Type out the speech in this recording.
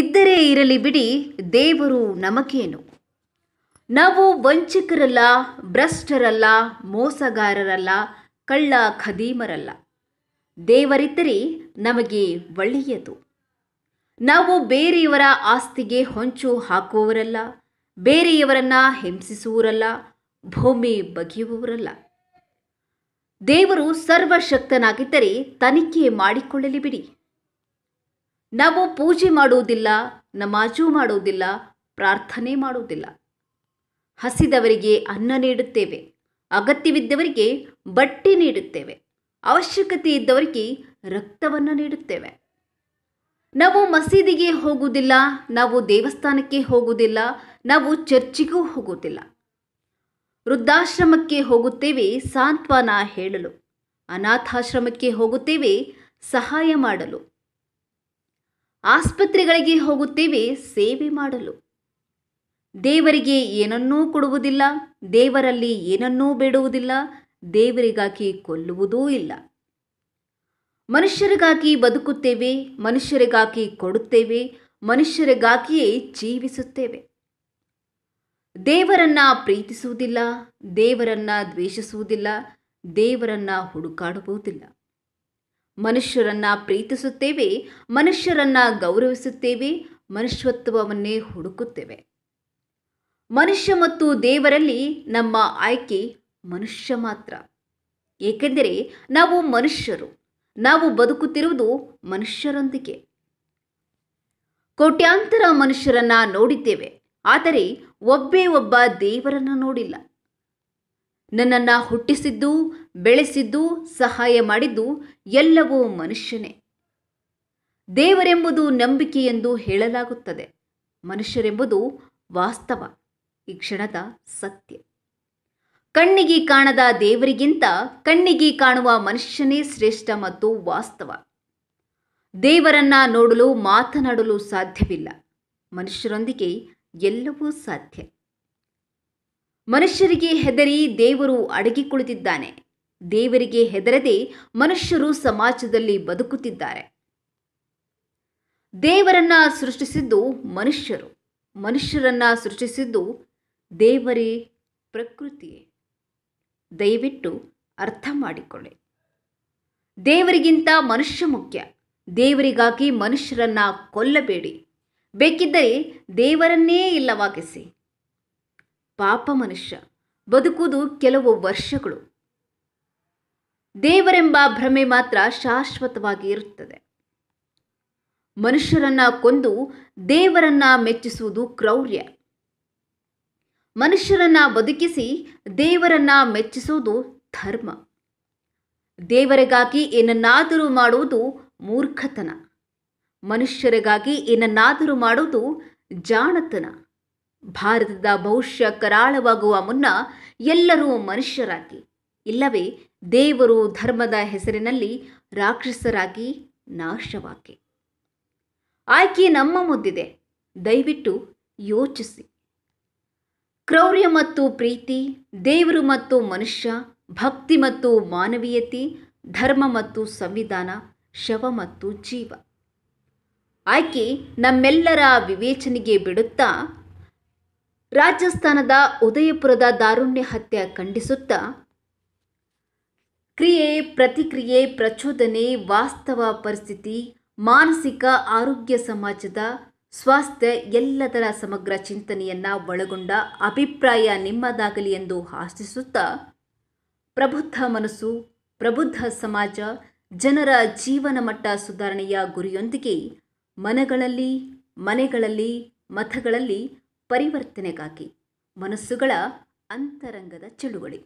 ಇದ್ದರೆ ಇರಲಿ ಬಿಡಿ ದೇವರು ನಮಗೇನು ನಾವು ವಂಚಕರಲ್ಲ ಭ್ರಷ್ಟರಲ್ಲ ಮೋಸಗಾರರಲ್ಲ ಕಳ್ಳ ಖದೀಮರಲ್ಲ ದೇವರಿದ್ದರೆ ನಮಗೆ ಒಳ್ಳೆಯದು ನಾವು ಬೇರೆಯವರ ಆಸ್ತಿಗೆ ಹೊಂಚು ಹಾಕುವವರಲ್ಲ ಬೇರೆಯವರನ್ನ ಹಿಂಸಿಸುವವರಲ್ಲ ಭೂಮಿ ಬಗೆಯುವವರಲ್ಲ ದೇವರು ಸರ್ವಶಕ್ತನಾಗಿದ್ದರೆ ತನಿಖೆ ಮಾಡಿಕೊಳ್ಳಲಿ ಬಿಡಿ ನಾವು ಪೂಜೆ ಮಾಡುವುದಿಲ್ಲ ನಮಾಜು ಮಾಡುವುದಿಲ್ಲ ಪ್ರಾರ್ಥನೆ ಮಾಡುವುದಿಲ್ಲ ಹಸಿದವರಿಗೆ ಅನ್ನ ನೀಡುತ್ತೇವೆ ಅಗತ್ಯವಿದ್ದವರಿಗೆ ಬಟ್ಟೆ ನೀಡುತ್ತೇವೆ ಅವಶ್ಯಕತೆ ಇದ್ದವರಿಗೆ ರಕ್ತವನ್ನು ನೀಡುತ್ತೇವೆ ನಾವು ಮಸೀದಿಗೆ ಹೋಗುವುದಿಲ್ಲ ನಾವು ದೇವಸ್ಥಾನಕ್ಕೆ ಹೋಗುವುದಿಲ್ಲ ನಾವು ಚರ್ಚಿಗೂ ಹೋಗುವುದಿಲ್ಲ ವೃದ್ಧಾಶ್ರಮಕ್ಕೆ ಹೋಗುತ್ತೇವೆ ಸಾಂತ್ವನ ಹೇಳಲು ಅನಾಥಾಶ್ರಮಕ್ಕೆ ಹೋಗುತ್ತೇವೆ ಸಹಾಯ ಮಾಡಲು ಆಸ್ಪತ್ರೆಗಳಿಗೆ ಹೋಗುತ್ತೇವೆ ಸೇವೆ ಮಾಡಲು ದೇವರಿಗೆ ಏನನ್ನೂ ಕೊಡುವುದಿಲ್ಲ ದೇವರಲ್ಲಿ ಏನನ್ನೂ ಬೇಡುವುದಿಲ್ಲ ದೇವರಿಗಾಗಿ ಕೊಲ್ಲುವುದೂ ಇಲ್ಲ ಮನುಷ್ಯರಿಗಾಗಿ ಬದುಕುತ್ತೇವೆ ಮನುಷ್ಯರಿಗಾಗಿ ಕೊಡುತ್ತೇವೆ ಮನುಷ್ಯರಿಗಾಗಿಯೇ ಜೀವಿಸುತ್ತೇವೆ ದೇವರನ್ನ ಪ್ರೀತಿಸುವುದಿಲ್ಲ ದೇವರನ್ನ ದ್ವೇಷಿಸುವುದಿಲ್ಲ ದೇವರನ್ನ ಹುಡುಕಾಡುವುದಿಲ್ಲ ಮನುಷ್ಯರನ್ನ ಪ್ರೀತಿಸುತ್ತೇವೆ ಮನುಷ್ಯರನ್ನ ಗೌರವಿಸುತ್ತೇವೆ ಮನುಷ್ಯತ್ವವನ್ನೇ ಹುಡುಕುತ್ತೇವೆ ಮನುಷ್ಯ ಮತ್ತು ದೇವರಲ್ಲಿ ನಮ್ಮ ಆಯ್ಕೆ ಮನುಷ್ಯ ಮಾತ್ರ ಏಕೆಂದರೆ ನಾವು ಮನುಷ್ಯರು ನಾವು ಬದುಕುತ್ತಿರುವುದು ಮನುಷ್ಯರೊಂದಿಗೆ ಕೋಟ್ಯಾಂತರ ಮನುಷ್ಯರನ್ನ ನೋಡಿದ್ದೇವೆ ಆದರೆ ಒಬ್ಬೇ ಒಬ್ಬ ದೇವರನ್ನು ನೋಡಿಲ್ಲ ನನ್ನನ್ನು ಹುಟ್ಟಿಸಿದ್ದು ಬೆಳೆಸಿದ್ದು ಸಹಾಯ ಮಾಡಿದ್ದು ಎಲ್ಲವೂ ಮನುಷ್ಯನೇ ದೇವರೆಂಬುದು ನಂಬಿಕೆ ಎಂದು ಹೇಳಲಾಗುತ್ತದೆ ಮನುಷ್ಯರೆಂಬುದು ವಾಸ್ತವ ಈ ಕ್ಷಣದ ಸತ್ಯ ಕಣ್ಣಿಗೆ ಕಾಣದ ದೇವರಿಗಿಂತ ಕಣ್ಣಿಗೆ ಕಾಣುವ ಮನುಷ್ಯನೇ ಶ್ರೇಷ್ಠ ಮತ್ತು ವಾಸ್ತವ ದೇವರನ್ನ ನೋಡಲು ಮಾತನಾಡಲು ಸಾಧ್ಯವಿಲ್ಲ ಮನುಷ್ಯರೊಂದಿಗೆ ಎಲ್ಲವೂ ಸಾಧ್ಯ ಮನುಷ್ಯರಿಗೆ ಹೆದರಿ ದೇವರು ಅಡಗಿ ಕುಳಿತಿದ್ದಾನೆ ದೇವರಿಗೆ ಹೆದರದೆ ಮನುಷ್ಯರು ಸಮಾಜದಲ್ಲಿ ಬದುಕುತ್ತಿದ್ದಾರೆ ದೇವರನ್ನ ಸೃಷ್ಟಿಸಿದ್ದು ಮನುಷ್ಯರು ಮನುಷ್ಯರನ್ನ ಸೃಷ್ಟಿಸಿದ್ದು ದೇವರೇ ಪ್ರಕೃತಿಯೇ ದಯವಿಟ್ಟು ಅರ್ಥ ಮಾಡಿಕೊಳ್ಳಿ ದೇವರಿಗಿಂತ ಮನುಷ್ಯ ಮುಖ್ಯ ದೇವರಿಗಾಗಿ ಮನುಷ್ಯರನ್ನ ಕೊಲ್ಲಬೇಡಿ ಬೇಕಿದ್ದರೆ ದೇವರನ್ನೇ ಇಲ್ಲವಾಗಿಸಿ ಪಾಪ ಮನುಷ್ಯ ಬದುಕುವುದು ಕೆಲವು ವರ್ಷಗಳು ದೇವರೆಂಬ ಭ್ರಮೆ ಮಾತ್ರ ಶಾಶ್ವತವಾಗಿ ಇರುತ್ತದೆ ಮನುಷ್ಯರನ್ನ ಕೊಂದು ದೇವರನ್ನ ಮೆಚ್ಚಿಸುವುದು ಕ್ರೌರ್ಯ ಮನುಷ್ಯರನ್ನ ಬದುಕಿಸಿ ದೇವರನ್ನ ಮೆಚ್ಚಿಸುವುದು ಧರ್ಮ ದೇವರಿಗಾಗಿ ಏನನ್ನಾದರೂ ಮಾಡುವುದು ಮೂರ್ಖತನ ಮನುಷ್ಯರಿಗಾಗಿ ಏನನ್ನಾದರೂ ಮಾಡುವುದು ಜಾಣತನ ಭಾರತದ ಭವಿಷ್ಯ ಕರಾಳವಾಗುವ ಮುನ್ನ ಎಲ್ಲರೂ ಮನುಷ್ಯರಾಗಿ ಇಲ್ಲವೇ ದೇವರು ಧರ್ಮದ ಹೆಸರಿನಲ್ಲಿ ರಾಕ್ಷಸರಾಗಿ ನಾಶವಾಗಿ ಆಯ್ಕೆ ನಮ್ಮ ಮುದ್ದಿದೆ ದಯವಿಟ್ಟು ಯೋಚಿಸಿ ಕ್ರೌರ್ಯ ಮತ್ತು ಪ್ರೀತಿ ದೇವರು ಮತ್ತು ಮನುಷ್ಯ ಭಕ್ತಿ ಮತ್ತು ಮಾನವೀಯತೆ ಧರ್ಮ ಮತ್ತು ಸಂವಿಧಾನ ಶವ ಮತ್ತು ಜೀವ ಆಯ್ಕೆ ನಮ್ಮೆಲ್ಲರ ವಿವೇಚನೆಗೆ ಬಿಡುತ್ತಾ ರಾಜಸ್ಥಾನದ ಉದಯಪುರದ ದಾರುಣ್ಯ ಹತ್ಯೆ ಖಂಡಿಸುತ್ತಾ ಕ್ರಿಯೆ ಪ್ರತಿಕ್ರಿಯೆ ಪ್ರಚೋದನೆ ವಾಸ್ತವ ಪರಿಸ್ಥಿತಿ ಮಾನಸಿಕ ಆರೋಗ್ಯ ಸಮಾಜದ ಸ್ವಾಸ್ಥ್ಯ ಎಲ್ಲದರ ಸಮಗ್ರ ಚಿಂತನೆಯನ್ನ ಒಳಗೊಂಡ ಅಭಿಪ್ರಾಯ ನಿಮ್ಮದಾಗಲಿ ಎಂದು ಆಶಿಸುತ್ತಾ ಪ್ರಬುದ್ಧ ಮನಸ್ಸು ಪ್ರಬುದ್ಧ ಸಮಾಜ ಜನರ ಜೀವನ ಮಟ್ಟ ಸುಧಾರಣೆಯ ಗುರಿಯೊಂದಿಗೆ ಮನಗಳಲ್ಲಿ ಮನೆಗಳಲ್ಲಿ ಮತಗಳಲ್ಲಿ ಪರಿವರ್ತನೆಗಾಗಿ ಮನಸ್ಸುಗಳ ಅಂತರಂಗದ ಚಳುವಳಿ